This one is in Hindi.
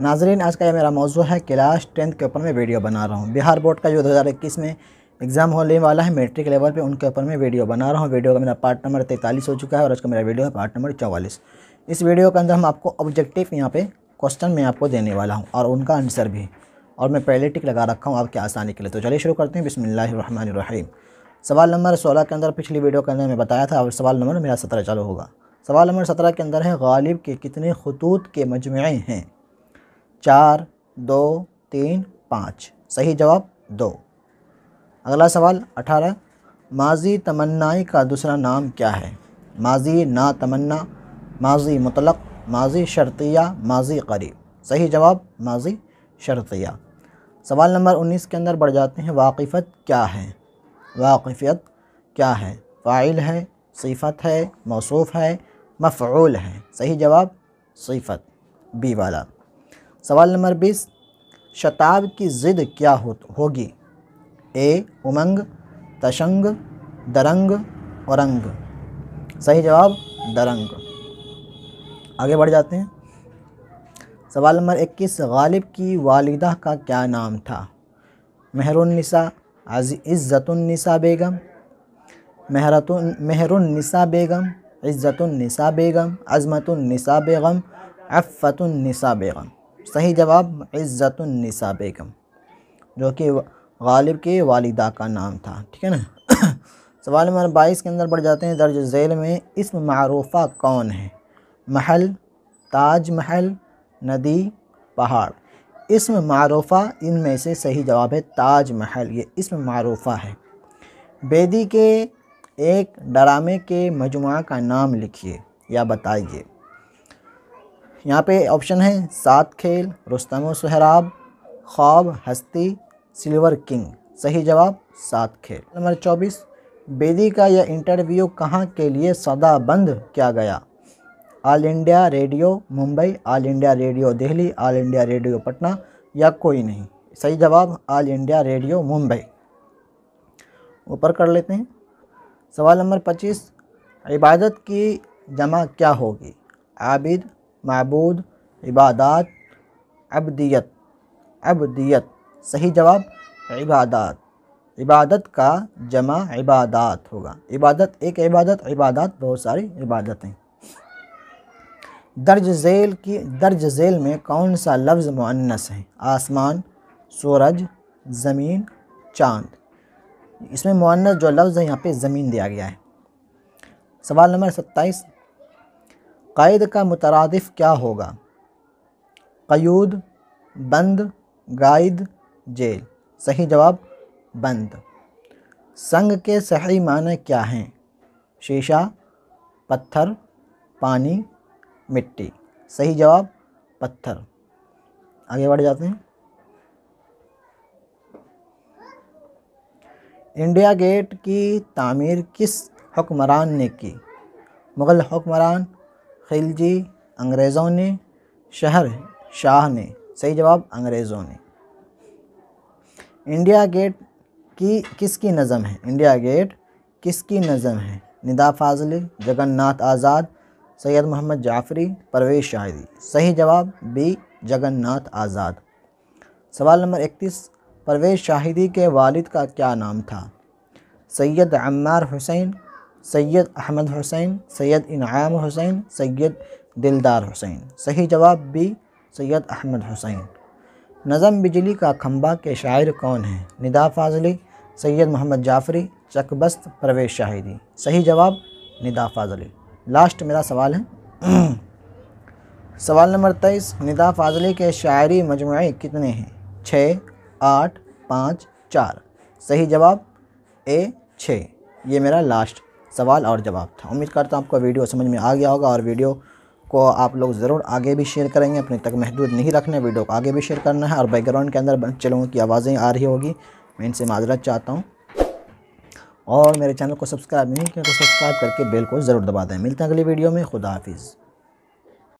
नाजरीन आज का यह मेरा मौजू है क्लास टेंथ के ऊपर मैं वीडियो बना रहा हूँ बिहार बोर्ड का जो 2021 में एग्ज़ाम होने वाला है मेट्रिक लेवल पे उनके ऊपर मैं वीडियो बना रहा हूँ वीडियो का मेरा पार्ट नंबर तैंतालीस हो चुका है और आज का मेरा वीडियो है पार्ट नंबर चौवालीस इस वीडियो के अंदर हम आपको ऑब्जेक्टिव यहाँ पर क्वेश्चन मैं आपको देने वाला हूँ और उनका आंसर भी और मैं पहले टिक लगा रखा हूँ आपकी आसानी के लिए तो चलिए शुरू करते हैं बिसमीम सवाल नंबर सोलह के अंदर पिछली वीडियो के अंदर मैं बताया था और सवाल नंबर मेरा सत्रह चालू होगा सवाल नंबर सत्रह के अंदर है गालिब के कितने खतूत के मजमे हैं चार दो तीन पाँच सही जवाब दो अगला सवाल अठारह माजी तमन्नाई का दूसरा नाम क्या है माजी ना तमन्ना माजी मुतलक माजी शर्तिया माजी करीब सही जवाब माजी शर्तिया सवाल नंबर उन्नीस के अंदर बढ़ जाते हैं वाकिफ़त क्या है वाकिफ़ियत क्या है फ़ाइल है सिफत है मौसू है मफ़ूल है सही जवाब सिफत बी वाला सवाल नंबर बीस शताब की ज़िद क्या हो होगी ए उमंग तशंग दरंग औरंग सही जवाब दरंग आगे बढ़ जाते हैं सवाल नंबर इक्कीस गालिब की वालिदा का क्या नाम था महरुन्निसा इज़्ज़तुलनिसा बेगम मेहरतुन मेहरुन्निसा बेगम इज्ज़तुलनसा बेगम अज़मतुलनिसा बेगम अफ़तुलनिसा बेगम सही जवाब इज़्ज़तुलनसा बेगम जो कि गालिब के वालिदा का नाम था ठीक है ना सवाल नंबर बाईस के अंदर बढ़ जाते हैं दर्ज झेल में इसम मरूफ़ा कौन है महल ताज महल नदी पहाड़ इसम मरूफ़ा इनमें से सही जवाब है ताज महल ये इसम मारूफा है बेदी के एक डरामे के मजमु का नाम लिखिए या बताइए यहाँ पे ऑप्शन है सात खेल रुस्तम सहराब ख्वाब हस्ती सिल्वर किंग सही जवाब सात खेल नंबर चौबीस बेदी का यह इंटरव्यू कहाँ के लिए सदाबंद किया गया All India Radio Mumbai All India Radio Delhi All India Radio Patna या कोई नहीं सही जवाब ऑल इंडिया रेडियो मुंबई ऊपर कर लेते हैं सवाल नंबर पच्चीस इबादत की जमा क्या होगी आबिद मबूद इबादत अबदियत अबदियत सही जवाब इबादत इबादत का जमा इबादत होगा इबादत एक इबादत इबादत बहुत सारी इबादतें दर्ज झेल की दर्ज झेल में कौन सा लफ्ज़ मुअन्नस है आसमान सूरज ज़मीन चाँद इसमें मुअन्नस जो लफ्ज़ है यहाँ पे ज़मीन दिया गया है सवाल नंबर सत्ताईस क़ैद का मुतरदफ़ क्या होगा क़यूद बंद गाइद जेल सही जवाब बंद संग के सही माने क्या हैं शीशा पत्थर पानी मिट्टी सही जवाब पत्थर आगे बढ़ जाते हैं इंडिया गेट की तामीर किस हुक्मरान ने की मुग़ल हुक्मरान खिलजी अंग्रेज़ों ने शहर शाह ने सही जवाब अंग्रेज़ों ने इंडिया गेट की किसकी नज़म है इंडिया गेट किसकी नज़म है निदा फाजिल जगन्नाथ आज़ाद सैयद मोहम्मद जाफरी परवेज़ शाहिदी सही जवाब बी जगन्नाथ आज़ाद सवाल नंबर इकतीस परवेज़ शाहिदी के वालिद का क्या नाम था सैयद अम्मार हुसैन सैयद अहमद हुसैन सैयद इनाम हुसैन सैयद दिलदार हुसैन सही जवाब बी सैयद अहमद हुसैन नज़म बिजली का खम्बा के शायर कौन हैं निदा फाजली सैयद मोहम्मद जाफरी चकबस्त परवेश शाहिदी सही जवाब निदा फाजली लास्ट मेरा सवाल है सवाल नंबर तेईस निदा फाजली के शायरी मजमू कितने हैं छः आठ पाँच चार सही जवाब ए छः ये मेरा लास्ट सवाल और जवाब था उम्मीद करता हूँ आपका वीडियो समझ में आ गया होगा और वीडियो को आप लोग ज़रूर आगे भी शेयर करेंगे अपने तक महदूद नहीं रखना है वीडियो को आगे भी शेयर करना है और बैकग्राउंड के अंदर बच्चे लोगों की आवाज़ें आ रही होगी मैं इनसे माजरत चाहता हूँ और मेरे चैनल को सब्सक्राइब नहीं किया तो सब्सक्राइब करके बेल को ज़रूर दबा दें मिलते हैं अगली वीडियो में खुदा हाफिज़